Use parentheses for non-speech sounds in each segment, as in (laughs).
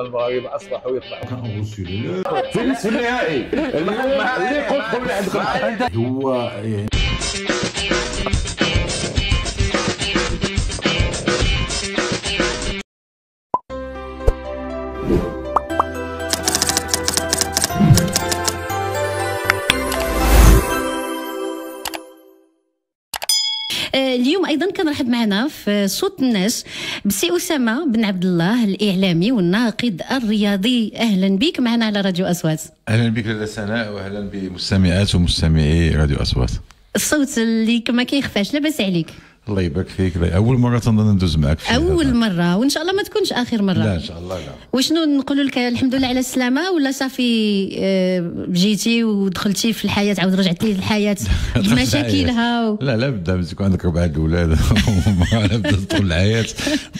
ان البقر يبقى اصبح ويطلع في النهائي اللي هو اللي يقول عندكم هو يعني معنا في صوت الناس بسي أسامة بن عبد الله الإعلامي والناقد الرياضي أهلا بك معنا على راديو أصوات أهلا بك لاله سناء وأهلا بمستمعات ومستمعي راديو أصوات الصوت اللي كما كيخفاش لاباس عليك الله يبارك فيك اول مره تنظن ندوز معك اول هذا. مره وان شاء الله ما تكونش اخر مره لا ان شاء الله لا وشنو نقول لك الحمد لله على السلامه ولا صافي آه، جيتي ودخلتي في الحياه عاود رجعتي للحياه بمشاكلها (laughs) و... لا لا بدا تكون عندك اربعه الاولاد (laughs) وما بدا تدخل الحياه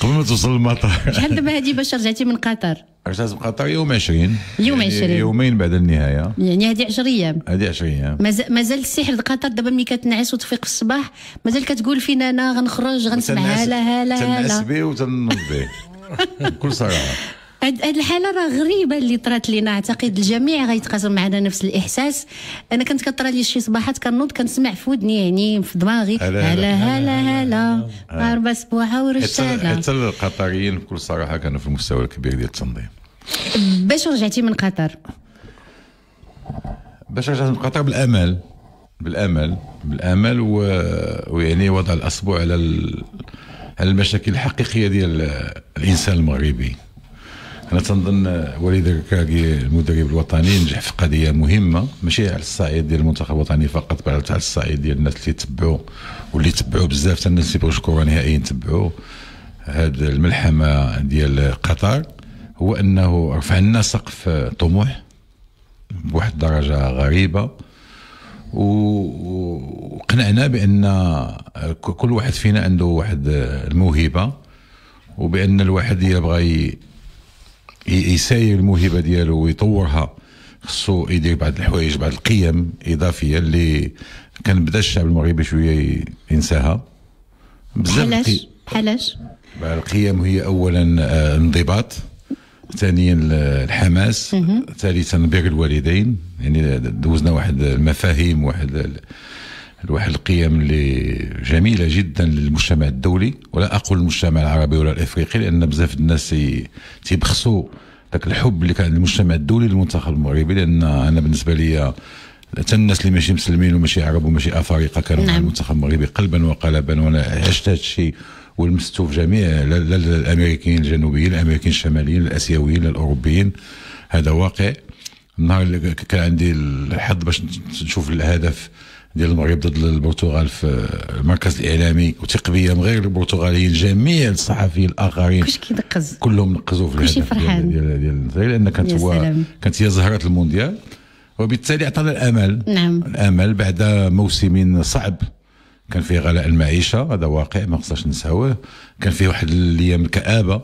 قبل ما توصل المطار شحال دابا هذه باش رجعتي من قطر لازم قطر يوم 20 يوم 20 يعني يومين بعد النهايه يعني هذه 10 ايام هذه 10 ايام مازال السحر قطر دابا ملي كتنعس وتفيق الصباح مازال كتقول فينا انا غنخرج غنسمع هلا هلا هلا تنعس به وتنوض به (laughs) بكل صراحه هاد الحاله راه غريبه اللي طرات لينا اعتقد الجميع غيتقاسم معنا نفس الاحساس انا كنت كطرى لي شي صباحات كنوض كنسمع في ودني يعني في دماغي هلا هلا هلا ضاربه سبوعه ورشاله حتى القطريين بكل صراحه كانوا في المستوى الكبير ديال التنظيم باش رجعتي من قطر باش رجعت من قطر بالامل بالامل بالامل و... ويعني وضع الاصبع على ال... على المشاكل الحقيقيه ديال الانسان المغربي انا تنظن وليد الكاكي المدرب الوطني نجح في قضيه مهمه ماشي على الصعيد ديال المنتخب الوطني فقط بل على الصعيد ديال الناس اللي تبعوا واللي تبعوا بزاف حتى الناس اللي بغاو يشكروا نهائيا تبعوا هاد الملحمه ديال قطر هو انه رفع لنا سقف طموح بواحد الدرجه غريبه وقنعنا بان كل واحد فينا عنده واحد الموهبه وبان الواحد يبغى يساير الموهبه ديالو ويطورها خصو يدير بعض الحوايج بعض القيم اضافيه اللي كان بدا الشعب المغربي شويه ينساها بزاف بحالاش بحالاش القيم هي اولا الانضباط آه، ثانيا الحماس ثالثا بر الوالدين يعني دوزنا واحد المفاهيم واحد واحد القيم اللي جميله جدا للمجتمع الدولي ولا اقول المجتمع العربي ولا الافريقي لان بزاف الناس تيبخسوا ذاك الحب اللي كان المجتمع الدولي للمنتخب المغربي لان انا بالنسبه لي حتى الناس اللي ماشي مسلمين وماشي عرب وماشي افارقه كانوا نعم. مع المنتخب المغربي قلبا وقالبا وانا عشت هذا الشيء ولمسته في جميع الامريكيين الجنوبيين الامريكيين الشماليين الاسيويين الاوروبيين هذا واقع النهار اللي كان عندي الحظ باش نشوف الهدف ديال المغرب ضد البرتغال في المركز الاعلامي وتقبيه من غير البرتغاليين جميع الصحفيين الاخرين كلشي كيدقز كلهم نقزوا في الهدف فرحان ديال ديال, ديال لان كانت هو كانت هي زهره المونديال وبالتالي اعطانا الامل نعم الامل بعد موسم صعب كان فيه غلاء المعيشه هذا واقع ما خصناش نساوه كان فيه واحد الايام الكابه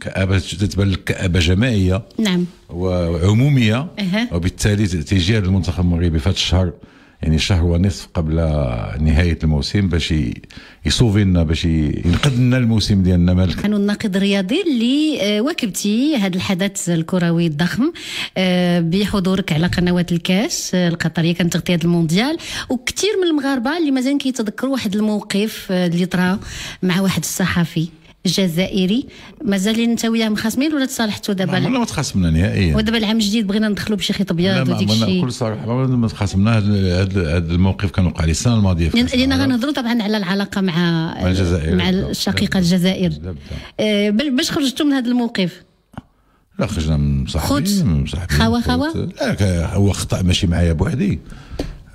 كابه تتبان لك كابه جماعيه نعم وعموميه أه. وبالتالي تيجي المنتخب المغربي في هذا الشهر يعني شهر ونصف قبل نهايه الموسم باش يصوفي لنا باش ينقذ لنا الموسم ديالنا مالك كانوا الناقد الرياضي اللي آه، واكبتي هذا الحدث الكروي الضخم آه، بحضورك على قنوات الكاس آه، القطريه كانت تغطيه المونديال وكثير من المغاربه اللي مازال كيتذكروا واحد الموقف اللي طرا مع واحد الصحفي الجزائري مازال انت وياه مخاصمين ولا تصالحتوا دابا نعم، لا ما تخاصمنا نهائيا ودابا العام الجديد بغينا ندخلوا بشي خيط ابيض وديك الشيء كل صراحه ما تخاصمنا هذا الموقف كان وقع لي السنه الماضيه لان غنهضروا طبعا على العلاقه مع مع الجزائر مع الشقيقه الجزائر آه باش خرجتوا من هذا الموقف لا خرجنا من صاحبي خوا خوا لا هو خطا ماشي معايا بوحدي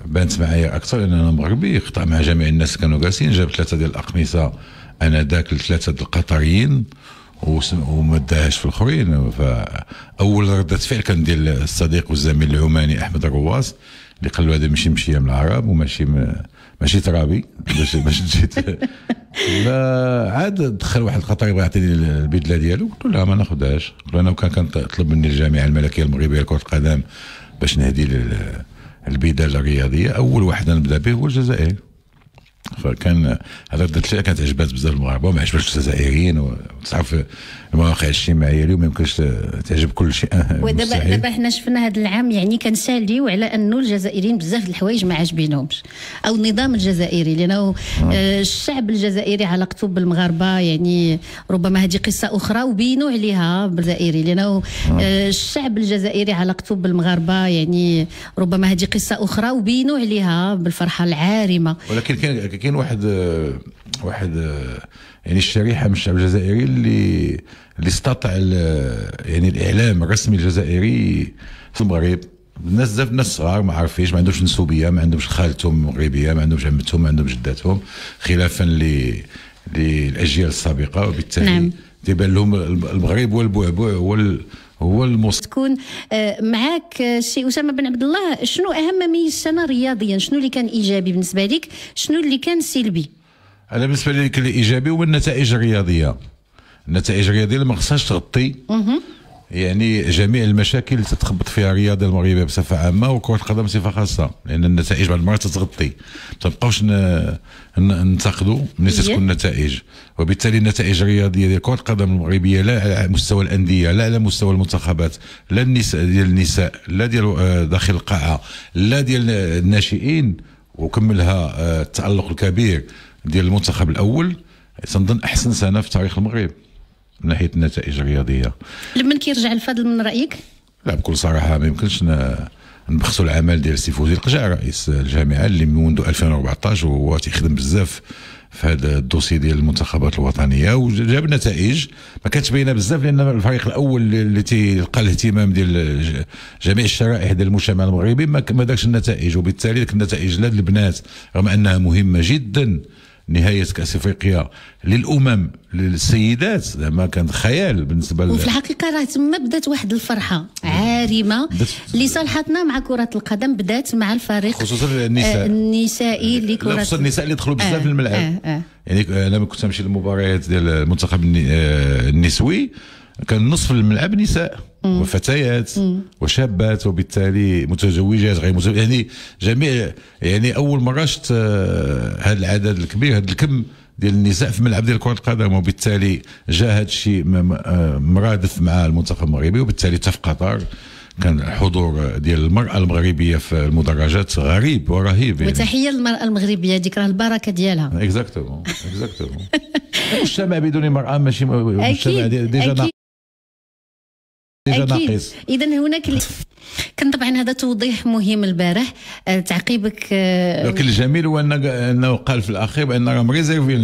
بانت معايا اكثر لان انا مغربي خطا مع جميع الناس كانوا جالسين جاب ثلاثه ديال الاقمصه انا ذاك الثلاثه القطريين وما داهاش في الاخرين فاول رده فعل كان ديال الصديق والزميل العماني احمد الرواس اللي قال له هذا ماشي مشيه من العرب وماشي ماشي ترابي باش باش جيت (laughs) لا عاد دخل واحد القطري يبغى يعطيني البدله ديالو قلت له لا ما ناخذهاش قلت له انا وكان كان طلب مني الجامعه الملكيه المغربيه لكره القدم باش نهدي البدله الرياضيه اول واحد نبدا به هو الجزائر فكان هذاك الشيء كانت عجبات بزاف المغاربه وما عجبتش الجزائريين وتعرف المواقع الاجتماعيه اليوم ما يمكنش تعجب كل شيء (laughs) ودابا دابا حنا شفنا هذا العام يعني كنساليو على انه الجزائريين بزاف الحوايج ما عاجبينهمش او النظام الجزائري لانه آه. آه. الشعب الجزائري علاقته بالمغاربه يعني ربما هذه قصه اخرى وبينوا عليها بالجزائري لانه آه،, آه. الشعب الجزائري علاقته بالمغاربه يعني ربما هذه قصه اخرى وبينوا عليها بالفرحه العارمه ولكن كان كاين واحد واحد يعني الشريحه من الشعب الجزائري اللي اللي استطاع يعني الاعلام الرسمي الجزائري في المغرب الناس بزاف الناس صغار ما عارفينش ما عندهمش نسوبيه ما عندهمش خالتهم مغربيه ما عندهمش عمتهم ما عندهمش جداتهم خلافا للاجيال السابقه وبالتالي نعم. تيبان لهم المغرب هو البعبع هو هو المص تكون آه، معاك آه، شي اسامه بن عبد الله شنو اهم ميز السنه رياضيا شنو اللي كان ايجابي بالنسبه لك شنو اللي كان سلبي انا بالنسبه لي كان الايجابي هو النتائج الرياضيه النتائج الرياضيه اللي ما خصهاش تغطي يعني جميع المشاكل تتخبط فيها الرياضه المغربيه بصفه عامه وكره القدم بصفه خاصه لان النتائج بعض المرات تتغطي ما تبقاوش ننتقدوا ملي تكون النتائج وبالتالي النتائج الرياضيه ديال كره القدم المغربيه لا على مستوى الانديه لا على مستوى المنتخبات لا النساء ديال النساء لا ديال آه، داخل القاعه لا ديال الناشئين وكملها آه، التالق الكبير ديال المنتخب الاول تنظن احسن سنه في تاريخ المغرب من ناحيه النتائج الرياضيه لمن كيرجع الفضل من رايك لا بكل صراحه ما يمكنش نبخسوا العمل ديال السي فوزي القجع رئيس الجامعه اللي منذ 2014 وهو تيخدم بزاف في هذا الدوسي ديال المنتخبات الوطنيه وجاب نتائج ما كانتش باينه بزاف لان الفريق الاول اللي تيلقى الاهتمام ديال جميع الشرائح ديال المجتمع المغربي ما داكش النتائج وبالتالي ديك النتائج لا البنات رغم انها مهمه جدا نهايه كاس افريقيا للامم للسيدات زعما كان خيال بالنسبه وفي الحقيقه راه تما بدات واحد الفرحه عارمه لصالحتنا مع كره القدم بدات مع الفريق خصوصا آه، النساء آه النسائي لكره خصوصا النساء اللي دخلوا بزاف آه الملعب آه آه يعني انا آه، كنت نمشي للمباريات ديال المنتخب آه، النسوي كان نصف الملعب نساء وفتيات مم. وشابات وبالتالي متزوجات غير متزوجات يعني جميع يعني اول مره شفت هذا آه، العدد الكبير هذا الكم ديال النساء في ملعب ديال كره القدم وبالتالي جاء هذا الشيء آه، مرادف مع المنتخب المغربي وبالتالي حتى في قطر كان الحضور ديال المراه المغربيه في المدرجات غريب ورهيب يعني. وتحيه للمراه المغربيه هذيك راه البركه ديالها اكزاكتومون اكزاكتومون المجتمع بدون مراه ماشي مجتمع ديجا ديجا ناقص اذا هناك كان طبعا هذا توضيح مهم البارح آه، تعقيبك آه، لكن الجميل هو انه قال في الاخير بان راه مريزيرفين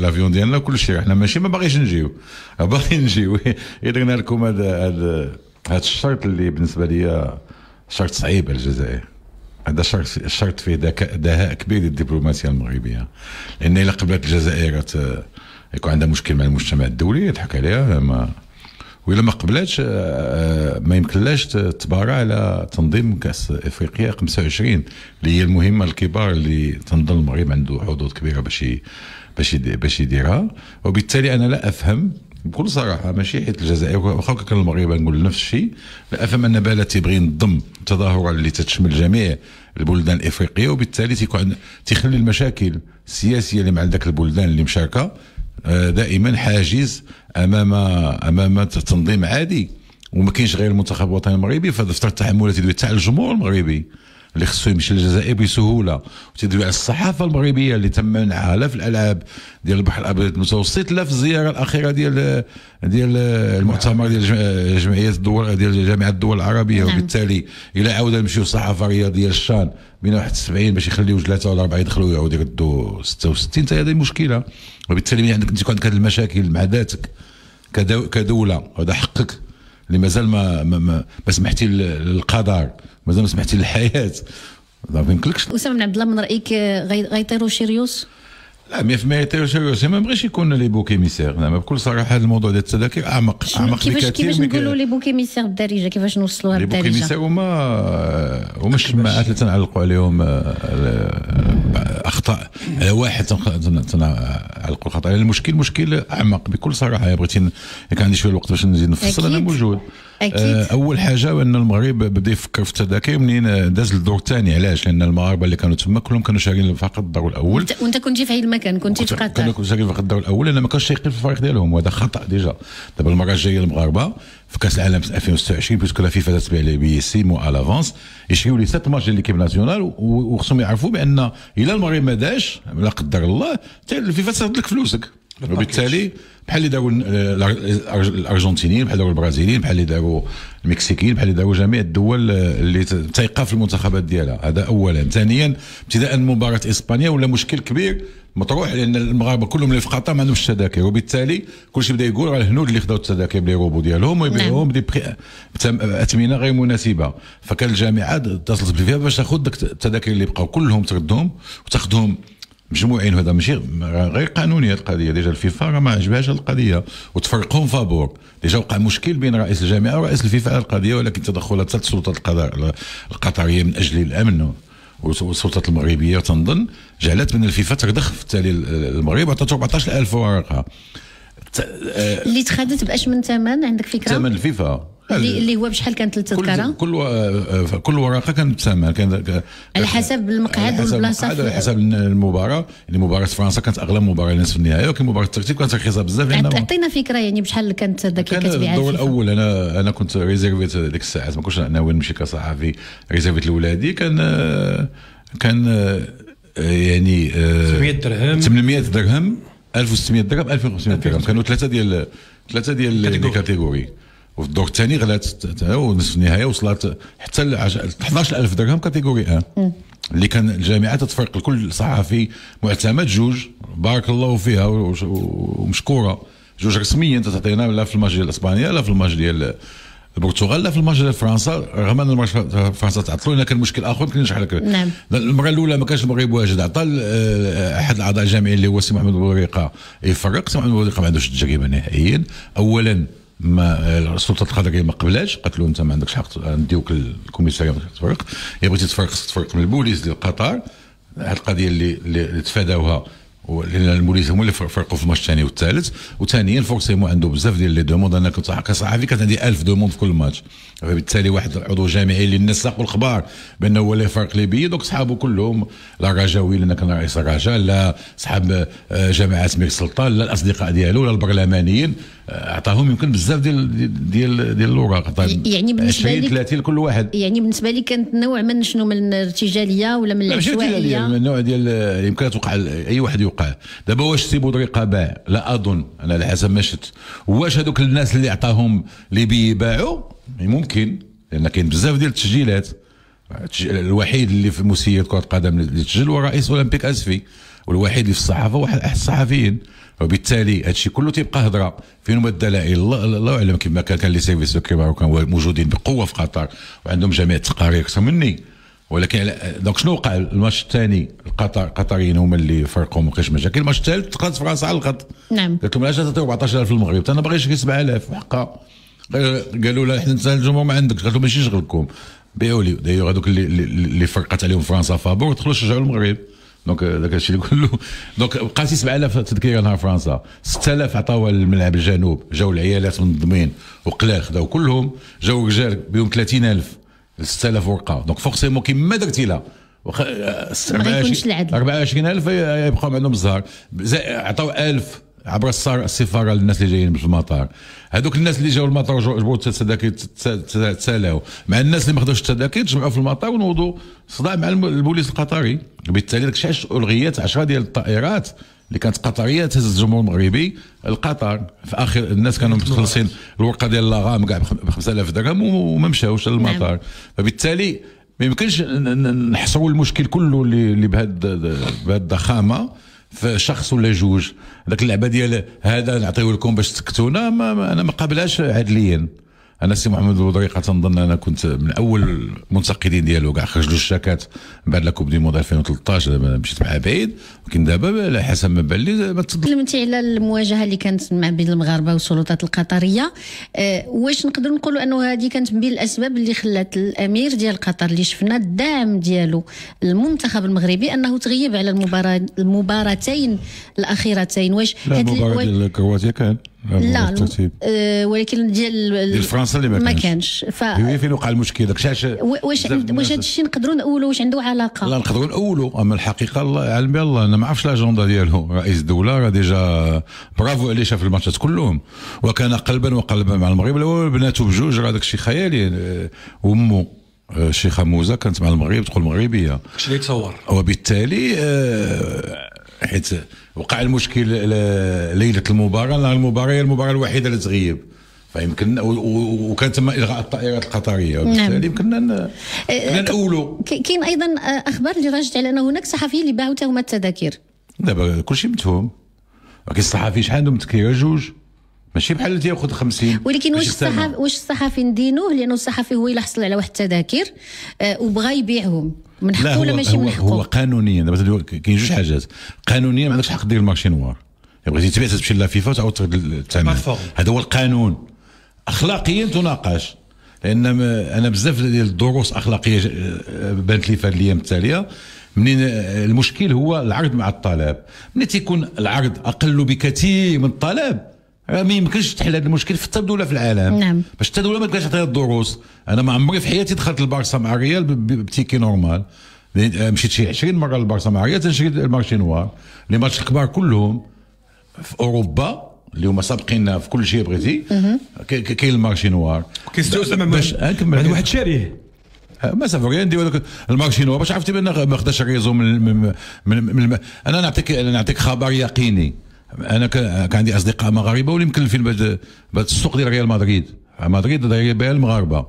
لافيون ديالنا كل شيء احنا ماشي ما باغيش نجيو (laughs) باغي نجيو درنا لكم هذا هذا الشرط اللي بالنسبه لي شرط صعيب الجزائر هذا شرط شرط فيه دهاء دهاء كبير للدبلوماسيه المغربيه لان الا قبلت الجزائر آه، يكون عندها مشكل مع المجتمع الدولي يضحك عليها ما وإلا ما قبلاتش آه، آه، ما يمكنلاش تبارى على تنظيم كأس إفريقيا 25 اللي هي المهمة الكبار اللي تنظن المغرب عنده حظوظ كبيرة باش باش باش يديرها وبالتالي أنا لا أفهم بكل صراحه ماشي حيت الجزائر واخا كان المغرب نقول نفس الشيء لا افهم ان بالا تيبغي ينظم تظاهرة اللي تتشمل جميع البلدان الافريقيه وبالتالي تيكون تيخلي المشاكل السياسيه اللي مع ذاك البلدان اللي مشاركه آه، دائما حاجز امام امام تنظيم عادي وما كاينش غير المنتخب الوطني المغربي فدفتر التحملات يدوي تاع الجمهور المغربي اللي خصو يمشي للجزائر بسهوله وتدوي على الصحافه المغربيه اللي تم منعها لا في الالعاب ديال البحر الابيض المتوسط لا في الزياره الاخيره ديال ديال المؤتمر ديال جمعيه الدول ديال جامعه الدول العربيه نعم. وبالتالي الى عاود نمشيو الصحافه الرياضيه الشان بين 71 باش يخليو ثلاثه ولا اربعه يدخلوا يعاودوا يردوا 66 حتى هذه مشكله وبالتالي عندك انت عندك هذه المشاكل مع ذاتك كدوله هذا حقك اللي مازال ما ما, ما, ما سمحتي للقدر مازال ما سمحتي للحياه ما فهمتلكش اسامه بن عبد الله من رايك غيطيروا شي ريوس لا 100% سيريوس ما بغيش يكون لي بوك ايميسير زعما بكل صراحه هذا الموضوع ديال التذاكر اعمق اعمق كيفاش كيفاش نقولوا لي بوك ايميسير بالدارجه كيفاش نوصلوها بالدارجه لي بوك ايميسير هما هما الشماعات اللي تنعلقوا عليهم اخطاء على واحد تنعلقوا الخطا المشكل مشكل اعمق بكل صراحه بغيتي كان عندي شويه الوقت باش نزيد نفصل انا موجود اكيد آه، اول حاجه ان المغرب بدا يفكر في التذاكر منين داز للدور الثاني علاش لان المغاربه اللي كانوا تما كلهم كانوا شاريين فقط الدور الاول وانت كنتي في هذا المكان كنتي في قطر كانوا شاريين فقط الدور الاول لان ما كانش شايقين في الفريق ديالهم وهذا خطا ديجا دابا المره الجايه المغاربه في كاس العالم 2026 بيسكو لا فيفا تتبع لي بي سي مو لافونس يشريو لي سات ماتش ديال ليكيب ناسيونال وخصهم يعرفوا بان الا المغرب ما داش لا قدر الله حتى الفيفا تسرد لك فلوسك وبالتالي بحال اللي داروا الارجنتينيين بحال داروا البرازيليين بحال اللي داروا المكسيكيين بحال اللي داروا جميع الدول اللي تيقى في المنتخبات ديالها هذا اولا ثانيا ابتداء من مباراه اسبانيا ولا مشكل كبير مطروح لان المغاربه كلهم اللي في قطر ما عندهمش التذاكر وبالتالي كل شيء بدا يقول راه الهنود اللي خذوا التذاكر بلي روبو ديالهم ويبيعوهم نعم. بدي اثمنه غير مناسبه فكان الجامعه اتصلت بالفيفا باش تاخذ التذاكر اللي بقاو كلهم تردهم وتاخذهم مجموعين هذا ماشي غير قانونيه القضيه ديجا الفيفا راه ما عجبهاش القضيه وتفرقهم فابور ديجا وقع مشكل بين رئيس الجامعه ورئيس الفيفا على القضيه ولكن تدخلات حتى السلطات القطريه من اجل الامن والسلطات المغربيه تنظن جعلت من الفيفا ترضخ في التالي المغرب وعطات 14000 ورقه آه، اللي تخادت باش من ثمن عندك فكره؟ ثمن الفيفا اللي, اللي هو بشحال كانت التذكره كل كل, كل ورقه كانت بثمن كان على حسب المقعد والبلاصه على حسب المباراه يعني مباراه فرنسا كانت اغلى مباراه نصف النهائي ولكن مباراه الترتيب كانت رخيصه بزاف يعني اعطينا فكره يعني بشحال كانت ذاك كتبيع الدور الاول انا انا كنت ريزيرفيت ديك الساعات ما كنتش ناوي وين نمشي كصحفي ريزيرفيت لولادي كان كان يعني 800 درهم 800 درهم 1600 درهم 2500 درهم كانوا ثلاثه ديال ثلاثه ديال كاتيغوري كاتيجوري وفي الدور الثاني غلات ونصف النهايه وصلت حتى ل 11000 درهم كاتيجوري ان اللي كان الجامعه تتفرق لكل صحفي معتمد جوج بارك الله فيها ومشكوره جوج رسميا تعطينا لا في الماتش ديال اسبانيا لا في الماتش ديال البرتغال لا في الماتش ديال فرنسا رغم ان الماتش فرنسا تعطلوا هنا كان مشكل اخر يمكن نشرح لك نعم المره الاولى ما كانش المغرب واجد عطى آه، احد الاعضاء الجامعيين اللي هو سي محمد بوريقه يفرق سي محمد بوريقه ما عندوش تجربه نهائيا اولا ما السلطات القضائيه ما قبلاش قالت له انت ما عندكش حق نديوك للكوميساريه تفرق الا بغيتي تفرق خصك تفرق من البوليس ديال قطر هذه القضيه اللي اللي تفاداوها لان البوليس هما اللي فرقوا في الماتش الثاني والثالث وثانيا فورسيمون عنده بزاف ديال لي دوموند انا كنت كصحفي كانت عندي 1000 دوموند في كل ماتش وبالتالي واحد العضو جامعي اللي الناس ساقوا بانه هو اللي فرق ليبي دوك صحابه كلهم لا الرجاوي لان كان رئيس الرجاء لا صحاب آه، جماعه ملك سلطان لا الاصدقاء ديالو لا البرلمانيين اعطاهم آه، يمكن بزاف ديال ديال ديال الاوراق طيب يعني بالنسبه لي 30 لكل واحد يعني بالنسبه لي كانت نوع من شنو من الارتجاليه ولا من العشوائيه من النوع ديال آه، يمكن توقع اي واحد يوقع دابا واش سي بودريقه باع لا اظن انا على حسب ما شفت واش هذوك الناس اللي عطاهم ليبي باعوا ممكن لان كاين بزاف ديال التسجيلات الوحيد اللي في مسير كره القدم اللي تسجل هو رئيس اولمبيك اسفي والوحيد اللي في الصحافه واحد احد الصحفيين وبالتالي هادشي كله تيبقى هضره فين هما الدلائل الله, اعلم كما كان كان لي سيرفيس كيما كانوا موجودين بقوه في قطر وعندهم جميع التقارير اكثر مني ولكن دونك شنو وقع الماتش الثاني القطر القطريين هما اللي فرقوا ما بقاش مشاكل الماتش الثالث تقات فرنسا على الخط نعم قلت لهم علاش تعطيو 14000 المغرب انا باغي نشري 7000 وحقها قالوا لها حنا الجمهور ما عندكش قالت ماشي شغلكم بيعوا لي دايوغ هذوك اللي اللي فرقت عليهم فرنسا فابور دخلوا شجعوا المغرب دونك هذاك آه، الشيء اللي كله دونك بقات 7000 تذكيره نهار فرنسا 6000 عطاوها للملعب الجنوب جاو العيالات من الضمين وقلا خداو كلهم جاو رجال بهم 30000 6000 ورقه دونك فورسيمون كيما درتي لها وخ... 24 آه، 24000 آه، يبقاو عندهم الزهر عطاو 1000 عبر السفاره للناس اللي جايين في المطار هذوك الناس اللي جاوا المطار جبروا التذاكر تسالاو مع الناس اللي ما خدوش التذاكر تجمعوا في المطار ونوضوا صداع مع البوليس القطري بالتالي داك الشيء الغيات 10 ديال الطائرات اللي كانت قطريه تهز الجمهور المغربي لقطر في اخر الناس كانوا متخلصين الورقه ديال لاغام كاع ب 5000 درهم وما مشاوش للمطار نعم. فبالتالي ما يمكنش نحصروا المشكل كله اللي بهذه الضخامه في شخص ولا جوج داك اللعبه ديال هذا نعطيه لكم باش تسكتونا ما انا ما قابلهاش عدليا انا سي محمد بودريقه تنظن انا كنت من اول المنتقدين ديالو كاع خرج له الشاكات بعد لا كوب دي مود 2013 دابا مشيت معاه بعيد ولكن دابا على حسب ما بان لي ما تكلمتي على المواجهه اللي كانت مع بين المغاربه والسلطات القطريه أه واش نقدر نقولوا انه هذه كانت من بين الاسباب اللي خلات الامير ديال قطر اللي شفنا الدعم ديالو المنتخب المغربي انه تغيب على المباراه المباراتين الاخيرتين واش لا المباراه ديال كرواتيا كان لا آه ولكن ديال ديال فرنسا اللي ما كانش ف فين وقع المشكل داك واش واش هذا الشيء نقدروا نقولوا واش عنده علاقه لا نقدروا نقولوا اما الحقيقه الله علم بالله انا ما عرفش لاجوندا ديالهم رئيس الدوله راه ديجا برافو عليه شاف الماتشات كلهم وكان قلبا وقلبا مع المغرب لو بناته بجوج راه داك الشيء خيالي وامه آه، آه، الشيخه موزه كانت مع المغرب تقول مغربيه شنو يتصور وبالتالي آه حيت وقع المشكل ليله المباراه نهار المباراه هي المباراه الوحيده اللي تغيب فيمكن وكان تم الغاء الطائرات القطريه وبالتالي نعم. يمكننا نعم. اه نقولوا كاين ايضا أه، اخبار اللي راجت على ان هناك صحفيين اللي باعوا تاهما التذاكير دابا كلشي متهم ولكن الصحفي شحال عندهم تذكيره جوج ماشي بحال اللي تياخذ 50 ولكن واش الصحفي واش الصحفي ندينوه لانه الصحفي هو اللي حصل على واحد التذاكر آه وبغى يبيعهم من حقه ولا ماشي من حقه هو قانونيا دابا كاين جوج حاجات قانونيا ما عندكش حق دير المارشي نوار يعني بغيتي تبيع تمشي لا فيفا وتعاود الثمن هذا هو القانون اخلاقيا تناقش لان انا بزاف ديال الدروس اخلاقيه آه، بانت لي في الايام التاليه منين آه، المشكل هو العرض مع الطلب منين تيكون العرض اقل بكثير من الطلب آه، ما يمكنش تحل هذا المشكل في الطب دوله في العالم نعم باش حتى الدوله ما تبقاش تعطي الدروس انا ما عمري في حياتي دخلت البارسا مع ريال بتيكي نورمال آه، مشيت شي 20 مره للبارسا مع ريال تنشري المارشي نوار لي ماتش الكبار كلهم في اوروبا اللي هما سابقيننا في كل شيء بغيتي كاين المارشي نوار اسامه باش نكمل آه، واحد شاريه ما غير نديرو المارشي نوار باش عرفتي بان ما خداش الريزو من, من, من, من, من انا نعطيك نعطيك خبر يقيني انا كان عندي اصدقاء مغاربه واللي مكلفين بهذا السوق ديال ريال مدريد مدريد داير بها المغاربه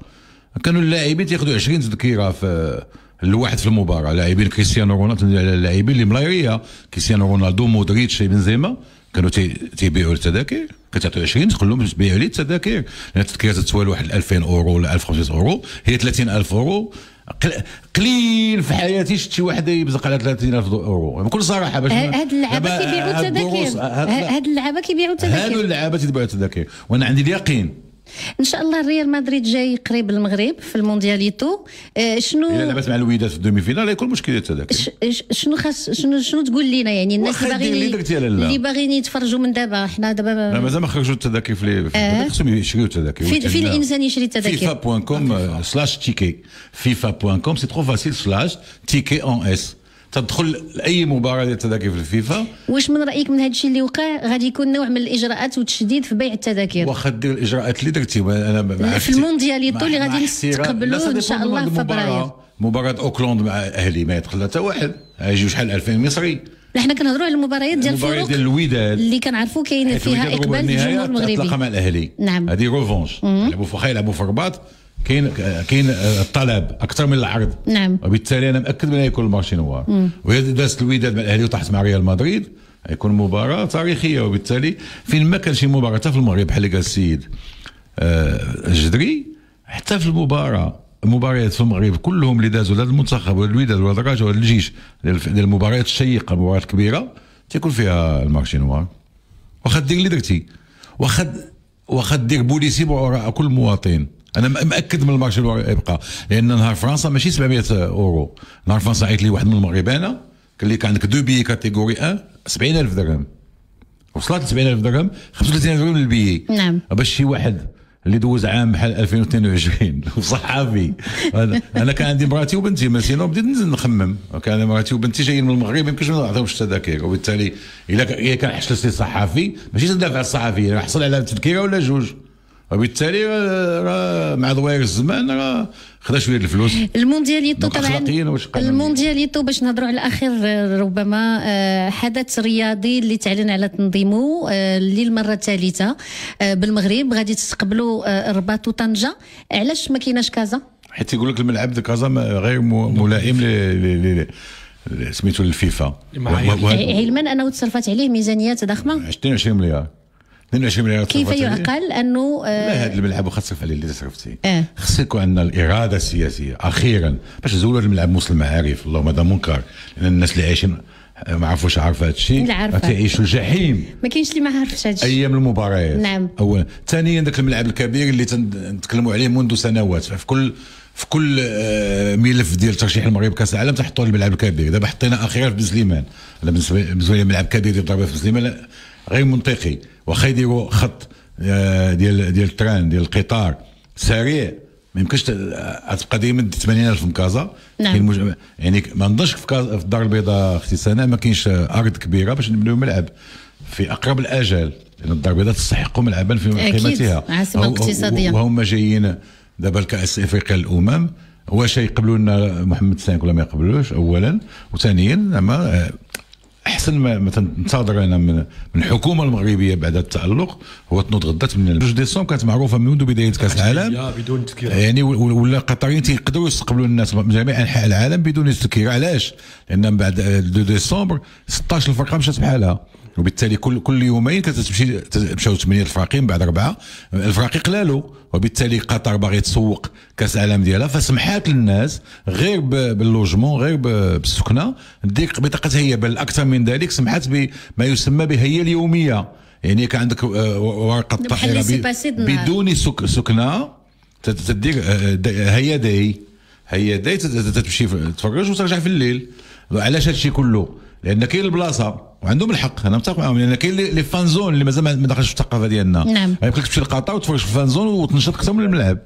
كانوا اللاعبين تياخذوا 20 تذكيره في الواحد في المباراه لاعبين كريستيانو رونالدو اللاعبين اللي ملايريه كريستيانو رونالدو مودريتش بنزيما كانوا تيبيعوا التذاكر كتعطيو 20 تقول لهم بيعوا لي التذاكر لان التذكره تتوالى واحد 2000 اورو ولا 1500 اورو هي 30000 اورو قليل في حياتي شفت شي واحد يبزق على 30000 اورو بكل صراحه باش هاد اللعابه كيبيعوا التذاكر هاد اللعابه كيبيعوا التذاكر هادو اللعابه تيبيعوا التذاكر وانا عندي اليقين ان شاء الله ريال مدريد جاي قريب المغرب في المونديالتو آه، شنو الا لعبت مع الوداد في الدومي فينال يكون مشكل هذاك ش... شنو خاص شنو شنو تقول لنا يعني الناس اللي باغيين اللي باغيين يتفرجوا من دابا حنا دابا مازال ما خرجوا التذاكر في آه. خصهم يشريو التذاكر فين الانسان يشري التذاكر فيفا بوان كوم سلاش تيكي فيفا بوان كوم سي ترو فاسيل سلاش تيكي اون اس تدخل لاي مباراه ديال التذاكر في الفيفا واش من رايك من هذا الشيء اللي وقع غادي يكون نوع من الاجراءات والتشديد في بيع التذاكر واخا دير الاجراءات اللي درتي انا مع في يطول اللي غادي نستقبلوا ان شاء الله في فبراير مباراه اوكلاند مع اهلي ما يدخل حتى واحد يجيو شحال 2000 مصري حنا كنهضروا على المباريات ديال الفرق ديال الوداد اللي كنعرفوا كاين فيها اقبال الجمهور المغربي مع الاهلي نعم هذه روفونش يلعبوا في يلعبوا في الرباط كاين كاين الطلب آه، اكثر من العرض نعم وبالتالي انا مأكد من يكون المارشي نوار واذا دازت الوداد مع الاهلي وطاحت مع ريال مدريد يكون مباراه تاريخيه وبالتالي فين ما كان شي مباراه حتى في المغرب بحال اللي قال السيد الجدري آه، حتى في المباراه المباريات في المغرب كلهم اللي دازوا لهذا المنتخب ولا الوداد ولا الرجاء ولا الجيش المباريات الشيقه المباريات الكبيره تيكون فيها المارشي نوار واخا دير اللي درتي واخا واخا دير بوليسي كل مواطن انا مأكد من الماتش يبقى لان نهار فرنسا ماشي 700 اورو نهار فرنسا عيط لي واحد من المغربانه قال لي كان عندك دو بيي كاتيجوري 1 70000 درهم وصلت 70000 درهم 35000 درهم للبي نعم باش شي واحد اللي دوز عام بحال 2022 (laughs) وصحافي انا كان عندي مراتي وبنتي ما سينو بديت ننزل نخمم كان مراتي وبنتي جايين من المغرب ما يمكنش نعطيهمش التذاكر وبالتالي الا كان حشلت لي صحافي ماشي تدافع على راح حصل على تذكره ولا جوج وبالتالي راه مع ضوايق الزمان راه خدا شويه الفلوس الموندياليتو طبعا الموندياليتو باش نهضروا على اخر ربما آه، حدث رياضي اللي تعلن على تنظيمه آه، للمره الثالثه آه، بالمغرب غادي تستقبلوا الرباط وطنجه علاش ما كايناش كازا حيت يقول لك الملعب ديال كازا غير ملائم ل سميتو الفيفا علما انه تصرفات عليه ميزانيات ضخمه 22 مليار 22 مليون كيف يعقل انه لا آه، هذا الملعب وخاصك عليه اللي تصرفتي اه خصك يكون عندنا الاراده السياسيه اخيرا باش نزولوا الملعب مسلم المعارف اللهم هذا منكر لان الناس اللي عايشين آه، ما عرفوش عارف هذا الشيء تعيشوا الجحيم ما كاينش اللي ما عارفش هذا الشيء ايام المباريات نعم اولا ثانيا ذاك الملعب الكبير اللي تنتكلموا عليه منذ سنوات في كل في كل آه، ملف ديال ترشيح المغرب كاس العالم تحطوا الملعب الكبير دابا حطينا اخيرا في بن سليمان انا بالنسبه لي ملعب كبير ديال ضربه في بن سليمان غير منطقي واخا يديروا خط آه، ديال ديال التران ديال القطار سريع ما يمكنش تبقى ديما 80000 في كازا نعم يعني ما نظنش في, كازا في الدار البيضاء اختي سناء ما كاينش ارض كبيره باش نبنيو ملعب في اقرب الاجال لان الدار البيضاء تستحق ملعبا في قيمتها عاصمه اقتصاديه وهم جايين دابا الكاس افريقيا الامم واش يقبلوا لنا محمد سانك ولا ما يقبلوش اولا وثانيا زعما احسن ما تنتظر انا من, من الحكومه المغربيه بعد التالق هو تنوض غدا 8 2 ديسمبر كانت معروفه منذ بدايه كاس العالم آه، بدون تذكير يعني ولا القطريين تيقدروا يستقبلوا الناس من جميع انحاء العالم بدون تذكير علاش؟ لان بعد 2 ديسمبر 16 الفرقه مشات بحالها وبالتالي كل كل يومين كتمشي تمشي 8 ثمانيه الفرقين بعد اربعه الفراقي قلالوا وبالتالي قطر باغي تسوق كاس العالم ديالها فسمحات للناس غير باللوجمون غير بالسكنه ديك بطاقه هي بل اكثر من ذلك سمحات بما يسمى بهي اليوميه يعني كان عندك آه، ورقه طحينه بدون سكنه تدير آه، هي داي هي داي تمشي تفرج وترجع في الليل علاش هادشي كله لان كاين البلاصه وعندهم الحق انا متفق معاهم لان كاين لي فان زون اللي مازال ما دخلش في الثقافه ديالنا نعم يمكن لك تمشي لقطر وتفرج في الفان زون وتنشط اكثر من الملعب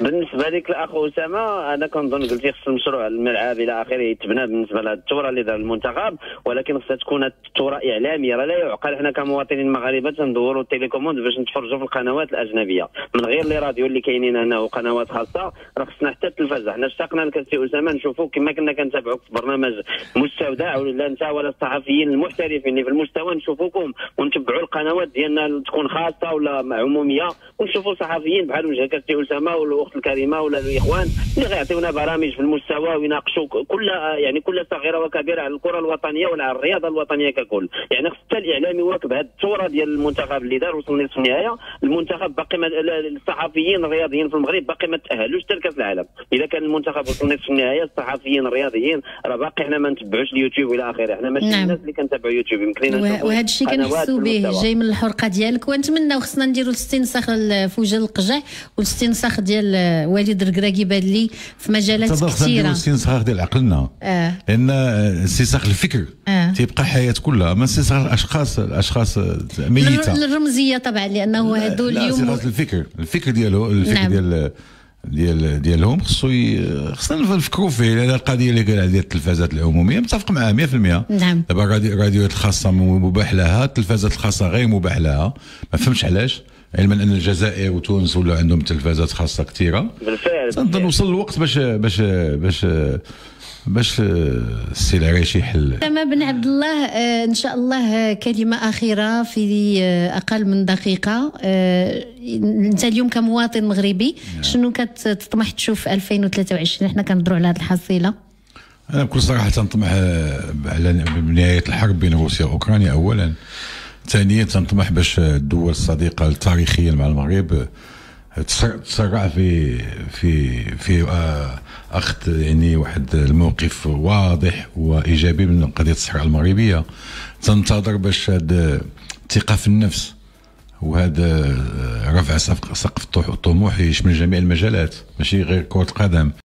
بالنسبه لك الاخ اسامه انا كنظن قلتي خص المشروع الملعب الى اخره يتبنى بالنسبه لهذه الثوره اللي دار المنتخب ولكن خصها تكون الثوره اعلاميه راه لا يعقل حنا كمواطنين مغاربه تندوروا التيليكوموند باش نتفرجوا في القنوات الاجنبيه من غير لي راديو اللي كاينين هنا وقنوات خاصه راه خصنا حتى التلفزه حنا اشتقنا لك سي اسامه نشوفوك كما كنا كنتابعوك في برنامج مستودع ولا انت ولا الصحفيين المحترفين اللي في المستوى نشوفوكم ونتبعوا القنوات ديالنا تكون خاصه ولا عموميه ونشوفوا صحفيين بحال وجهك سي اسامه الاخت الكريمه ولا الاخوان اللي غيعطيونا برامج في المستوى ويناقشوا كل يعني كل صغيره وكبيره على الكره الوطنيه ولا على الرياضه الوطنيه ككل يعني خص حتى الاعلام يواكب هذه الثوره ديال المنتخب اللي دار وصل نصف النهائي المنتخب باقي الصحفيين الرياضيين في المغرب باقي ما تاهلوش حتى لكاس العالم اذا كان المنتخب وصل نصف النهائي الصحفيين الرياضيين راه باقي حنا ما نتبعوش اليوتيوب الى اخره حنا ماشي نعم. الناس اللي كنتابعوا يوتيوب يمكن وهذا الشيء كنحسوا به جاي من الحرقه ديالك ونتمنى وخصنا نديروا الاستنساخ في القجع والاستنساخ ديال الوالد الركراكي بان لي في مجالات كثيره خصنا الاستنساخ ديال عقلنا آه. لان استنساخ آه، الفكر آه. تيبقى الحياه كلها ما استنساخ الاشخاص الاشخاص آه، ميته الرمزيه طبعا لانه هذو اليوم لا الفكر الفكر ديالو الفكر نعم. ديال ديال ديالهم خصو خصنا نفكروا فيه لان القضيه اللي قال ديال التلفازات العموميه متفق معاه 100% نعم دابا الراديوات الخاصه مباح لها التلفازات الخاصه غير مباح لها ما فهمتش علاش علما ان الجزائر وتونس ولا عندهم تلفازات خاصه كثيره بالفعل تنظن وصل الوقت باش باش باش باش السي العريشي يحل تمام بن عبد الله آه، ان شاء الله كلمه اخيره في آه، اقل من دقيقه آه، انت اليوم كمواطن مغربي نعم. شنو كتطمح تشوف 2023 حنا كنهضروا على هذه الحصيله انا بكل صراحه تنطمح على بنهايه الحرب بين روسيا واوكرانيا اولا ثانيا تنطمح باش الدول الصديقه التاريخيه مع المغرب آه، تسرع في في في آه، اخذ يعني واحد الموقف واضح وايجابي من قضيه الصحراء المغربيه تنتظر باش هاد الثقه في النفس وهذا آه، رفع سقف الطموح يشمل جميع المجالات ماشي غير كره القدم